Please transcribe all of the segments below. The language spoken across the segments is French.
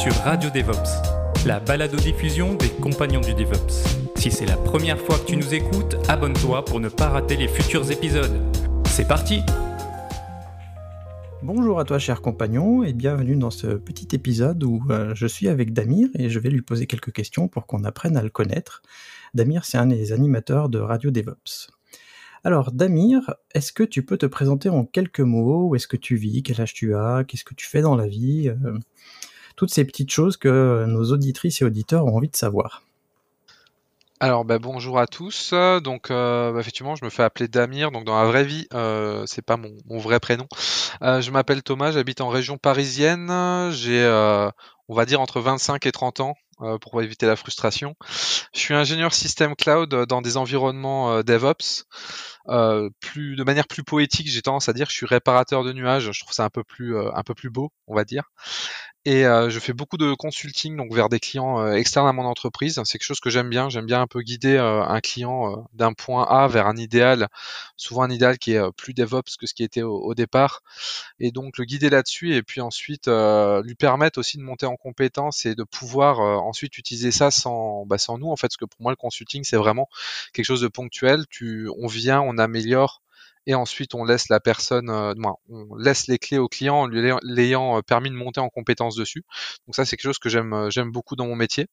sur Radio DevOps, la baladodiffusion diffusion des compagnons du DevOps. Si c'est la première fois que tu nous écoutes, abonne-toi pour ne pas rater les futurs épisodes. C'est parti Bonjour à toi cher compagnon et bienvenue dans ce petit épisode où euh, je suis avec Damir et je vais lui poser quelques questions pour qu'on apprenne à le connaître. Damir, c'est un des animateurs de Radio DevOps. Alors Damir, est-ce que tu peux te présenter en quelques mots Où est-ce que tu vis Quel âge tu as Qu'est-ce que tu fais dans la vie euh, toutes ces petites choses que nos auditrices et auditeurs ont envie de savoir. Alors bah, bonjour à tous. Donc euh, bah, effectivement, je me fais appeler Damir. Donc dans la vraie vie, euh, c'est pas mon, vrai prénom. Euh, je m'appelle Thomas. J'habite en région parisienne. J'ai, on va dire entre 25 et 30 ans. Euh, pour éviter la frustration. Je suis ingénieur système cloud euh, dans des environnements euh, DevOps. de manière plus poétique, j'ai tendance à dire que je suis réparateur de nuages. Je trouve ça un peu plus, un peu plus beau, on va dire. Et je fais beaucoup de consulting donc vers des clients externes à mon entreprise. C'est quelque chose que j'aime bien. J'aime bien un peu guider un client d'un point A vers un idéal, souvent un idéal qui est plus DevOps que ce qui était au, départ. Et donc le guider là-dessus et puis ensuite lui permettre aussi de monter en compétence et de pouvoir ensuite utiliser ça sans, bah, sans nous, en fait, parce que pour moi, le consulting, c'est vraiment quelque chose de ponctuel. Tu, on vient, on améliore et ensuite on laisse la personne, euh, on laisse les clés au client en lui l'ayant euh, permis de monter en compétence dessus. Donc ça c'est quelque chose que j'aime euh, j'aime beaucoup dans mon métier.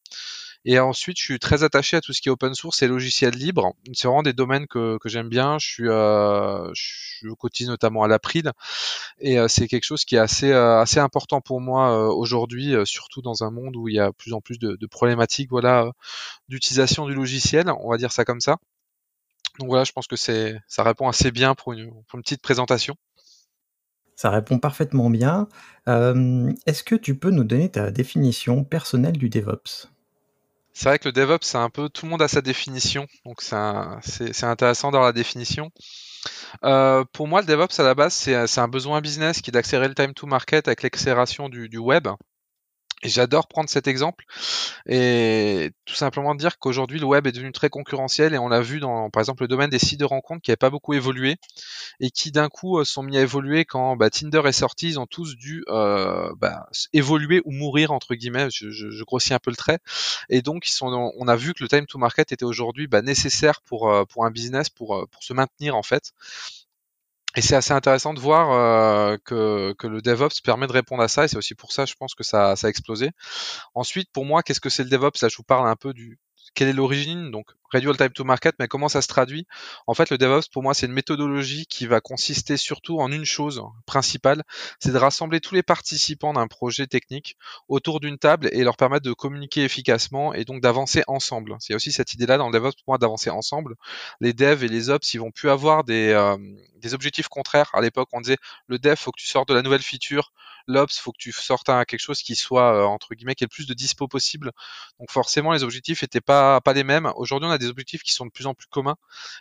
Et ensuite, je suis très attaché à tout ce qui est open source et logiciel libre. C'est vraiment des domaines que, j'aime bien. Euh, je suis, je cotise notamment à l'April et euh, c'est quelque chose qui est assez euh, assez important pour moi aujourd'hui, surtout dans un monde où il y a de plus en plus de, problématiques, voilà, d'utilisation du logiciel. On va dire ça comme ça. Donc voilà, je pense que c'est ça répond assez bien pour une, petite présentation. Ça répond parfaitement bien. Est-ce que tu peux nous donner ta définition personnelle du DevOps c'est vrai que le DevOps, c'est un peu tout le monde a sa définition, donc c'est intéressant d'avoir la définition. Euh, pour moi, le DevOps à la base, c'est un besoin business qui est d'accélérer le time to market avec l'accélération du, du, web. J'adore prendre cet exemple et tout simplement dire qu'aujourd'hui le web est devenu très concurrentiel et on l'a vu dans par exemple le domaine des sites de rencontres qui n'avaient pas beaucoup évolué et qui d'un coup euh, sont mis à évoluer quand bah, Tinder est sorti, ils ont tous dû euh, bah, évoluer ou mourir entre guillemets, je, grossis un peu le trait et donc ils sont, on a vu que le time to market était aujourd'hui bah, nécessaire pour, euh, pour un business pour, pour se maintenir en fait et c'est assez intéressant de voir euh, que, le DevOps permet de répondre à ça, et c'est aussi pour ça, je pense, que ça, a explosé. Ensuite, pour moi, qu'est-ce que c'est le DevOps Là, je vous parle un peu du quelle est l'origine. Donc, réduire le time to market, mais comment ça se traduit En fait, le DevOps, pour moi, c'est une méthodologie qui va consister surtout en une chose principale, c'est de rassembler tous les participants d'un projet technique autour d'une table et leur permettre de communiquer efficacement et donc d'avancer ensemble. Il y a aussi cette idée-là dans le DevOps, pour moi, d'avancer ensemble. Les devs et les ops, ils vont plus avoir des, euh, des objectifs contraires. À l'époque, on disait, le dev, faut que tu sortes de la nouvelle feature, l'ops, faut que tu sortes à quelque chose qui soit, euh, entre guillemets, qui ait le plus de dispo possible. Donc forcément, les objectifs n'étaient pas, pas les mêmes. Aujourd'hui, on a des objectifs qui sont de plus en plus communs.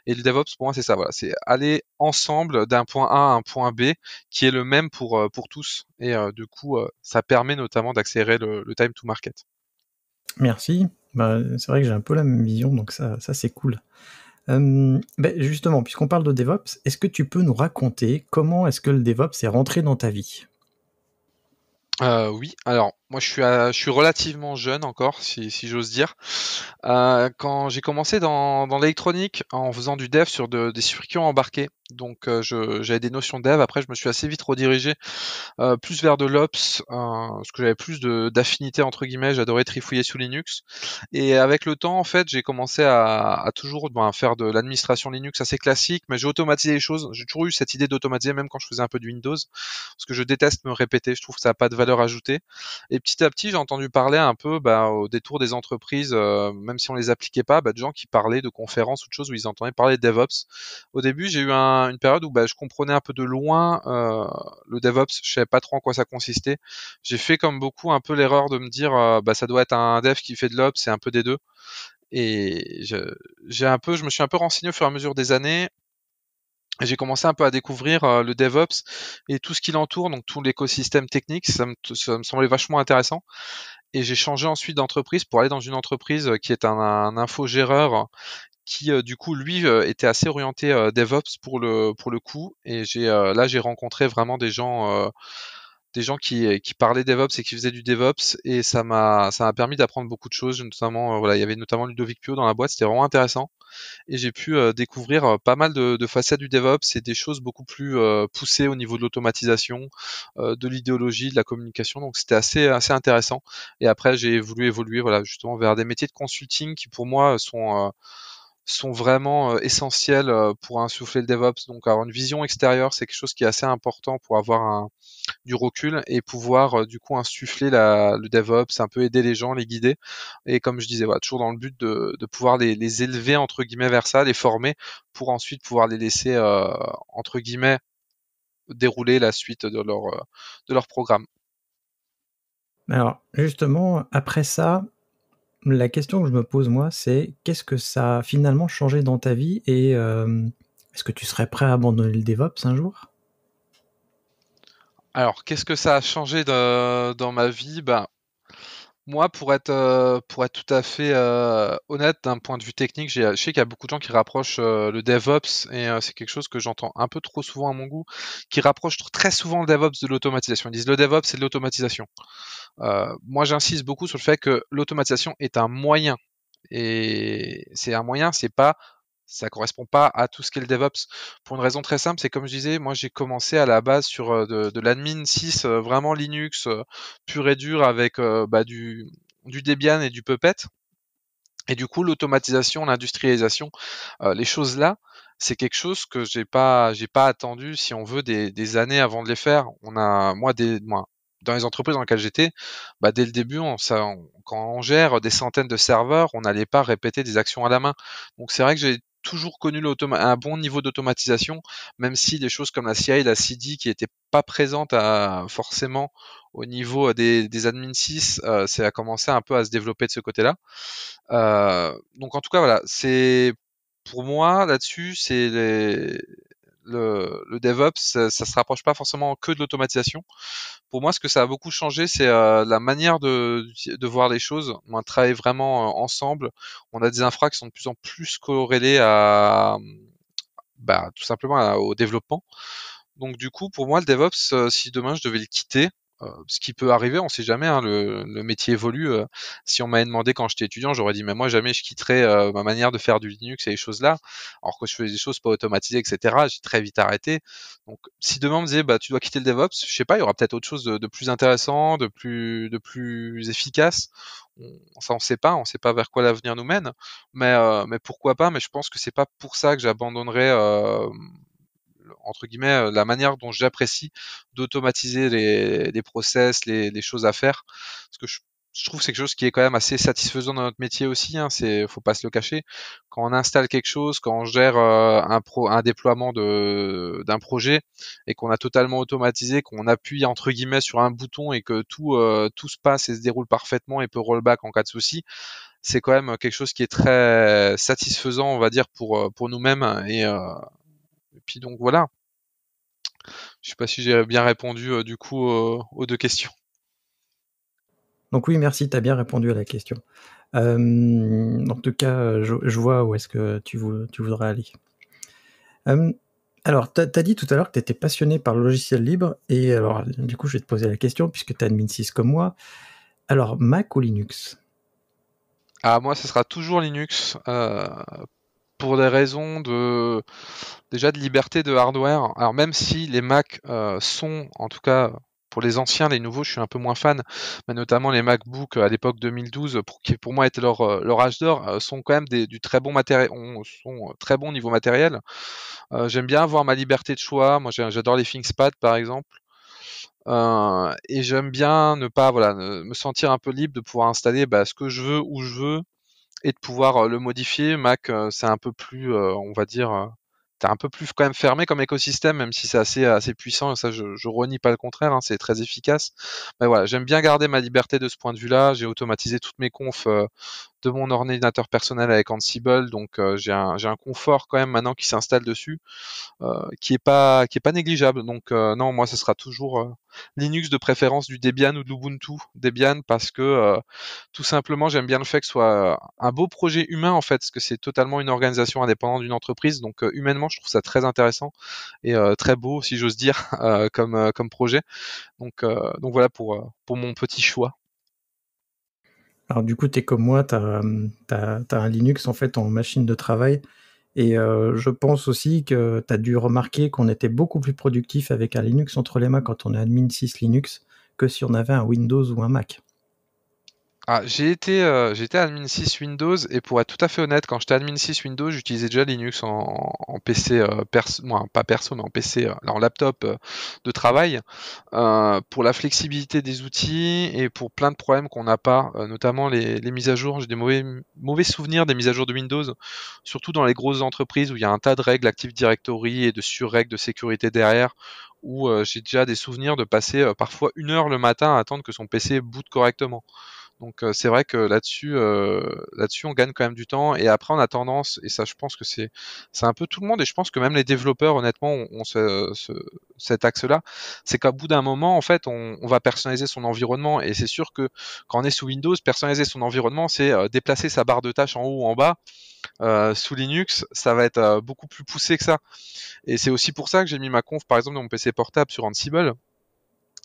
Et le DevOps, pour moi, c'est ça. c'est aller ensemble d'un point A à un point B qui est le même pour euh, pour tous. Et euh, du coup, euh, ça permet notamment d'accélérer le, time to market. Merci. Bah, c'est vrai que j'ai un peu la même vision, donc ça, c'est cool. Hum, bah, justement, puisqu'on parle de DevOps, est-ce que tu peux nous raconter comment est-ce que le DevOps est rentré dans ta vie oui, alors moi je suis, je suis relativement jeune encore, si, si j'ose dire. Euh, quand j'ai commencé dans, dans l'électronique en faisant du dev sur de, des circuits embarqués, donc euh, j'avais des notions dev, après je me suis assez vite redirigé euh, plus vers de l'ops, parce que j'avais plus d'affinité entre guillemets, j'adorais trifouiller sous Linux. Et avec le temps en fait j'ai commencé à, toujours ben, faire de l'administration Linux assez classique, mais j'ai automatisé les choses, j'ai toujours eu cette idée d'automatiser même quand je faisais un peu de Windows, parce que je déteste me répéter, je trouve que ça n'a pas de valeur ajoutée. Et petit à petit, j'ai entendu parler un peu bah, au détour des entreprises, euh, même si on les appliquait pas, bah, de gens qui parlaient de conférences ou de choses où ils entendaient parler de DevOps. Au début, j'ai eu une période où bah, je comprenais un peu de loin euh, le DevOps. Je savais pas trop en quoi ça consistait. J'ai fait comme beaucoup un peu l'erreur de me dire, euh, bah, ça doit être un dev qui fait de l'ops, c'est un peu des deux. Et j'ai un peu, je me suis un peu renseigné au fur et à mesure des années j'ai commencé un peu à découvrir euh, le DevOps et tout ce qui l'entoure, donc tout l'écosystème technique, ça me, ça me, semblait vachement intéressant. Et j'ai changé ensuite d'entreprise pour aller dans une entreprise euh, qui est un, infogéreur qui euh, du coup lui était assez orienté DevOps pour le pour le coup. Et j'ai là j'ai rencontré vraiment des gens des gens qui, euh, qui parlaient DevOps et qui faisaient du DevOps et ça m'a ça m'a permis d'apprendre beaucoup de choses notamment euh, voilà il y avait notamment Ludovic Pio dans la boîte c'était vraiment intéressant et j'ai pu euh, découvrir pas mal de, de, facettes du DevOps et des choses beaucoup plus poussées au niveau de l'automatisation, de l'idéologie, de la communication. Donc c'était assez assez intéressant. Et après j'ai voulu évoluer voilà justement vers des métiers de consulting qui pour moi sont sont vraiment euh, essentiels euh, pour insuffler le DevOps. Donc avoir une vision extérieure, c'est quelque chose qui est assez important pour avoir un, du recul et pouvoir euh, du coup insuffler la, le DevOps, un peu aider les gens, les guider. Et comme je disais, voilà, toujours dans le but de, pouvoir les, élever entre guillemets vers ça, les former pour ensuite pouvoir les laisser entre guillemets dérouler la suite de de leur programme. Alors justement, après ça, la question que je me pose moi, c'est qu'est-ce que ça a finalement changé dans ta vie et euh, est-ce que tu serais prêt à abandonner le DevOps un jour Alors, qu'est-ce que ça a changé dans ma vie ben, moi, pour être, euh, pour être tout à fait euh, honnête d'un point de vue technique, je sais qu'il y a beaucoup de gens qui rapprochent le DevOps, et c'est quelque chose que j'entends un peu trop souvent à mon goût, qui rapprochent très souvent le DevOps de l'automatisation. Ils disent le DevOps, c'est de l'automatisation. Euh, moi, j'insiste beaucoup sur le fait que l'automatisation est un moyen. Et c'est un moyen, c'est pas ça correspond pas à tout ce qu'est le DevOps. Pour une raison très simple, c'est comme je disais, moi j'ai commencé à la base sur euh, de, l'admin 6, euh, vraiment Linux pur et dur avec bah, du, Debian et du Puppet. Et du coup, l'automatisation, l'industrialisation, les choses là, c'est quelque chose que j'ai pas, j'ai pas attendu. Si on veut des, années avant de les faire, on a, moi, des, moi, dans les entreprises dans lesquelles j'étais, bah, dès le début, on, quand on gère des centaines de serveurs, on n'allait pas répéter des actions à la main. Donc c'est vrai que j'ai toujours connu un bon niveau d'automatisation, même si des choses comme la CI, la CD qui n'étaient pas présentes forcément au niveau euh, des, admin 6, euh, ça c'est à commencer un peu à se développer de ce côté-là. Euh, donc en tout cas voilà, c'est pour moi là-dessus, c'est les, le, DevOps, ça, se rapproche pas forcément que de l'automatisation. Pour moi, ce que ça a beaucoup changé, c'est euh, la manière de, voir les choses. On travaille vraiment euh, ensemble. On a des infras qui sont de plus en plus corrélées à, bah, tout simplement au développement. Donc du coup, pour moi, le DevOps, euh, si demain je devais le quitter, euh, ce qui peut arriver, on sait jamais, hein, le, métier évolue. Euh. si on m'avait demandé quand j'étais étudiant, j'aurais dit, mais moi jamais je quitterais euh, ma manière de faire du Linux et les choses-là, alors que je faisais des choses pas automatisées, etc. J'ai très vite arrêté. Donc si demain on me disait, bah, tu dois quitter le DevOps, je sais pas, il y aura peut-être autre chose de, plus intéressant, de plus, de plus efficace. On, ça on sait pas, on sait pas vers quoi l'avenir nous mène, mais, mais pourquoi pas, mais je pense que c'est pas pour ça que j'abandonnerai entre guillemets, euh, la manière dont j'apprécie d'automatiser les, process, les, choses à faire. Parce que je, trouve c'est quelque chose qui est quand même assez satisfaisant dans notre métier aussi. Hein, c'est, faut pas se le cacher. Quand on installe quelque chose, quand on gère euh, un, un déploiement d'un projet et qu'on a totalement automatisé, qu'on appuie entre guillemets sur un bouton et que tout, euh, tout se passe et se déroule parfaitement et peut rollback en cas de souci, c'est quand même quelque chose qui est très satisfaisant, on va dire, pour, pour nous-mêmes. et, puis donc voilà, je sais pas si j'ai bien répondu euh, du coup euh, aux deux questions. Donc oui, merci, tu as bien répondu à la question. Euh, en tout cas, je, vois où est-ce que tu, voudrais aller. alors, tu as, dit tout à l'heure que tu étais passionné par le logiciel libre, et alors, du coup, je vais te poser la question, puisque tu as admin 6 comme moi. Alors, Mac ou Linux ah, moi, ce sera toujours Linux, euh, pour des raisons de déjà de liberté de hardware. Alors même si les Mac euh, sont, en tout cas pour les anciens, les nouveaux, je suis un peu moins fan, mais notamment les MacBook euh, à l'époque 2012, qui pour moi étaient leur, euh, âge d'or, sont quand même du très bon matériel, sont très bon niveau matériel. j'aime bien avoir ma liberté de choix. Moi, j'adore les ThinkPad par exemple. et j'aime bien ne pas voilà me sentir un peu libre de pouvoir installer bah, ce que je veux où je veux et de pouvoir euh, le modifier. Mac, euh, c'est un peu plus, euh, on va dire, c'est un peu plus quand même fermé comme écosystème, même si c'est assez, assez puissant, ça je, renie pas le contraire, hein, c'est très efficace. Mais voilà, j'aime bien garder ma liberté de ce point de vue-là, j'ai automatisé toutes mes confs de mon ordinateur personnel avec Ansible, donc euh, j'ai un, un, confort quand même maintenant qui s'installe dessus, euh, qui est pas qui est pas négligeable. Donc euh, non, moi ce sera toujours Linux de préférence du Debian ou de l'Ubuntu Debian parce que tout simplement j'aime bien le fait que ce soit un beau projet humain en fait, parce que c'est totalement une organisation indépendante d'une entreprise, donc humainement je trouve ça très intéressant et très beau si j'ose dire comme comme projet. Donc donc voilà pour pour mon petit choix. Alors du coup, tu es comme moi, tu as, euh, un Linux en fait en machine de travail. Et euh, je pense aussi que tu as dû remarquer qu'on était beaucoup plus productif avec un Linux entre les mains quand on est admin 6 Linux que si on avait un Windows ou un Mac. Ah, j'ai été, euh, j'étais admin 6 Windows et pour être tout à fait honnête, quand j'étais admin 6 Windows, j'utilisais déjà Linux en, PC, euh, perso, moi pas perso, mais en PC, euh, en laptop de travail, pour la flexibilité des outils et pour plein de problèmes qu'on n'a pas, notamment les, mises à jour. J'ai des mauvais, mauvais souvenirs des mises à jour de Windows, surtout dans les grosses entreprises où il y a un tas de règles Active Directory et de sur-règles de sécurité derrière où j'ai déjà des souvenirs de passer parfois une heure le matin à attendre que son PC boot correctement. Donc euh, c'est vrai que là-dessus, euh, là-dessus, on gagne quand même du temps. Et après, on a tendance, et ça, je pense que c'est, c'est un peu tout le monde. Et je pense que même les développeurs, honnêtement, ont, on cet axe-là. C'est qu'à bout d'un moment, en fait, on, va personnaliser son environnement. Et c'est sûr que quand on est sous Windows, personnaliser son environnement, c'est euh, déplacer sa barre de tâches en haut ou en bas. sous Linux, ça va être beaucoup plus poussé que ça. Et c'est aussi pour ça que j'ai mis ma conf, par exemple, dans mon PC portable sur Ansible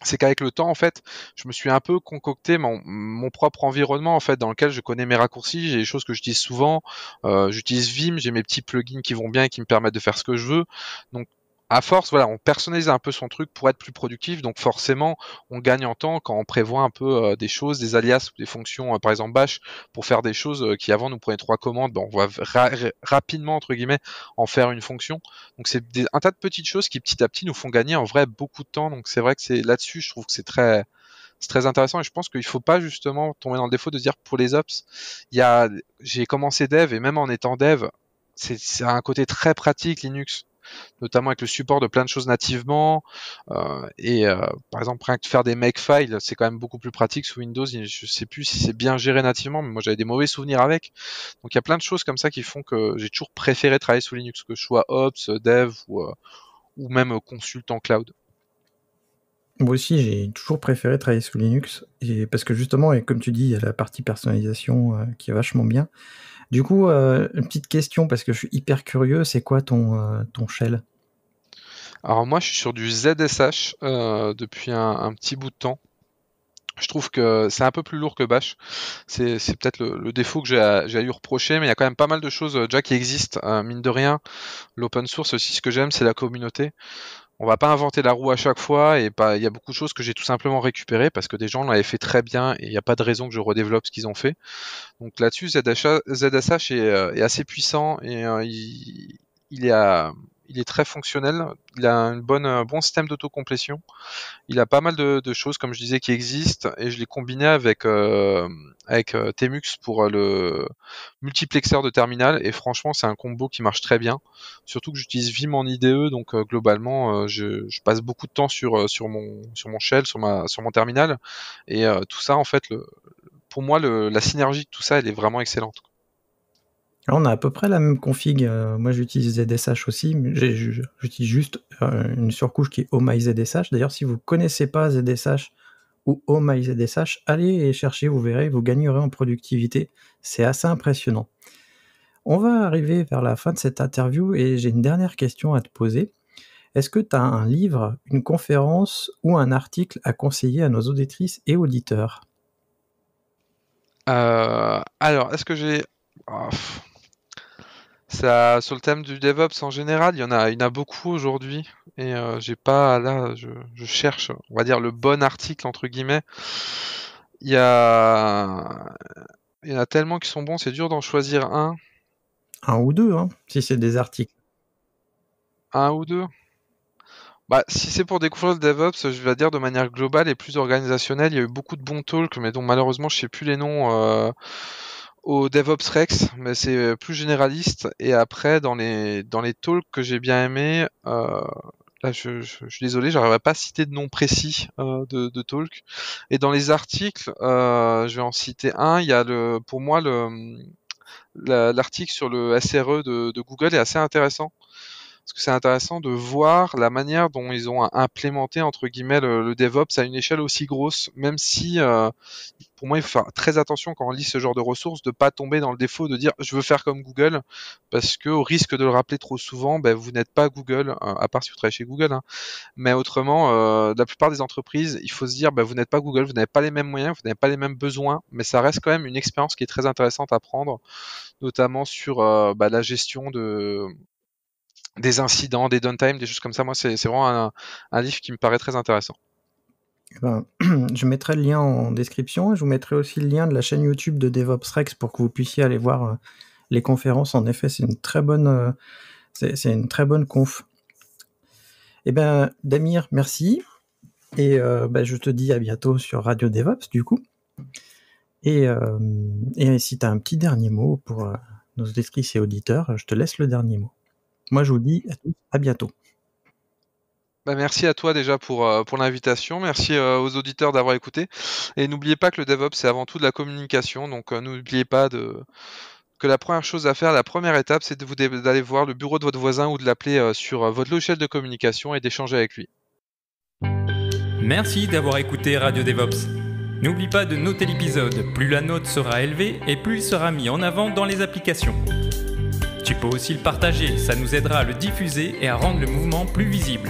c'est qu'avec le temps, en fait, je me suis un peu concocté mon, propre environnement, en fait, dans lequel je connais mes raccourcis, j'ai des choses que j'utilise souvent, euh, j'utilise Vim, j'ai mes petits plugins qui vont bien et qui me permettent de faire ce que je veux. Donc, à force, voilà, on personnalise un peu son truc pour être plus productif. Donc forcément, on gagne en temps quand on prévoit un peu euh, des choses, des alias ou des fonctions, euh, par exemple bash, pour faire des choses euh, qui avant nous prenaient trois commandes. Ben, on va rapidement entre guillemets en faire une fonction. Donc c'est un tas de petites choses qui petit à petit nous font gagner en vrai beaucoup de temps. Donc c'est vrai que c'est là-dessus, je trouve que c'est très c'est très intéressant et je pense qu'il ne faut pas justement tomber dans le défaut de dire pour les ops, j'ai commencé dev et même en étant dev, c'est un côté très pratique Linux notamment avec le support de plein de choses nativement. Euh, et euh, par exemple, faire des makefiles, c'est quand même beaucoup plus pratique sous Windows. Je sais plus si c'est bien géré nativement, mais moi j'avais des mauvais souvenirs avec. Donc il y a plein de choses comme ça qui font que j'ai toujours préféré travailler sous Linux, que ce soit Ops, Dev ou, euh, même consultant cloud. Moi aussi, j'ai toujours préféré travailler sous Linux, et parce que justement, et comme tu dis, il y a la partie personnalisation qui est vachement bien. Du coup, euh, une petite question parce que je suis hyper curieux, c'est quoi ton, euh, ton shell Alors moi, je suis sur du ZSH euh, depuis un, petit bout de temps. Je trouve que c'est un peu plus lourd que Bash. C'est peut-être le, défaut que j'ai eu à, mais il y a quand même pas mal de choses déjà qui existent, mine de rien. L'open source aussi, ce que j'aime, c'est la communauté on va pas inventer la roue à chaque fois et pas il y a beaucoup de choses que j'ai tout simplement récupérées parce que des gens l'avaient fait très bien et il n'y a pas de raison que je redéveloppe ce qu'ils ont fait. Donc là-dessus ZSH, est, euh, est, assez puissant et euh, il, il, est à, il est très fonctionnel. Il a une bonne, un bon système d'autocomplétion. Il a pas mal de, choses, comme je disais, qui existent. Et je l'ai combiné avec, euh, avec euh, Temux pour euh, le multiplexeur de terminal. Et franchement, c'est un combo qui marche très bien. Surtout que j'utilise Vim en IDE. Donc, globalement, je, passe beaucoup de temps sur, sur, mon, sur mon shell, sur, ma, sur mon terminal. Et tout ça, en fait, pour moi, la synergie de tout ça, elle est vraiment excellente on a à peu près la même config. Euh, moi, j'utilise ZSH aussi. J'utilise juste euh, une surcouche qui est oh My ZSH. D'ailleurs, si vous ne connaissez pas ZSH ou oh My ZSH, allez chercher, vous verrez, vous gagnerez en productivité. C'est assez impressionnant. On va arriver vers la fin de cette interview et j'ai une dernière question à te poser. Est-ce que tu as un livre, une conférence ou un article à conseiller à nos auditrices et auditeurs euh, Alors, est-ce que j'ai... Oh, sur le thème du DevOps en général, il y en a, a beaucoup aujourd'hui. Et euh, j'ai pas là, je, cherche, on va dire le bon article entre guillemets. Il y a, il y en a tellement qui sont bons, c'est dur d'en choisir un. Un ou deux, hein, si c'est des articles. Un ou deux. Bah, si c'est pour découvrir le DevOps, je vais dire de manière globale et plus organisationnelle, il y a eu beaucoup de bons talks, mais dont malheureusement je ne sais plus les noms. Euh, au DevOps Rex, mais c'est euh, plus généraliste. Et après, dans les, dans les talks que j'ai bien aimé, euh, là, je, je, je, suis désolé, j'arriverai pas à citer de nom précis euh, de, de talk. Et dans les articles, euh, je vais en citer un. Il y a le, pour moi, le, hum, l'article sur le SRE de, Google est assez intéressant. Parce que c'est intéressant de voir la manière dont ils ont implémenté entre guillemets le, DevOps à une échelle aussi grosse, même si pour moi, il faut faire très attention quand on lit ce genre de ressources de pas tomber dans le défaut de dire je veux faire comme Google parce que au risque de le rappeler trop souvent, ben, vous n'êtes pas Google, euh, à part si vous travaillez chez Google. Hein. Mais autrement, euh, la plupart des entreprises, il faut se dire ben, vous n'êtes pas Google, vous n'avez pas les mêmes moyens, vous n'avez pas les mêmes besoins, mais ça reste quand même une expérience qui est très intéressante à prendre, notamment sur euh, ben, la gestion de des incidents, des downtime, des choses comme ça. Moi, c'est vraiment un livre qui me paraît très intéressant. je mettrai le lien en description et je vous mettrai aussi le lien de la chaîne YouTube de DevOps Rex pour que vous puissiez aller voir euh, les conférences. En effet, c'est une très bonne, euh, c'est une très bonne conf. Eh bien, Damir, merci. Et euh, ben, je te dis à bientôt sur Radio DevOps, du coup. Et, si tu as un petit dernier mot pour nos auditrices et auditeurs, je te laisse le dernier mot. Moi, je vous dis à bientôt. Bah, merci à toi déjà pour, euh, l'invitation. Merci euh, aux auditeurs d'avoir écouté. Et n'oubliez pas que le DevOps, c'est avant tout de la communication. Donc euh, n'oubliez pas de, que la première chose à faire, la première étape, c'est d'aller voir le bureau de votre voisin ou de l'appeler sur votre logiciel de communication et d'échanger avec lui. Merci d'avoir écouté Radio DevOps. N'oublie pas de noter l'épisode. Plus la note sera élevée et plus il sera mis en avant dans les applications. Tu peux aussi le partager, ça nous aidera à le diffuser et à rendre le mouvement plus visible.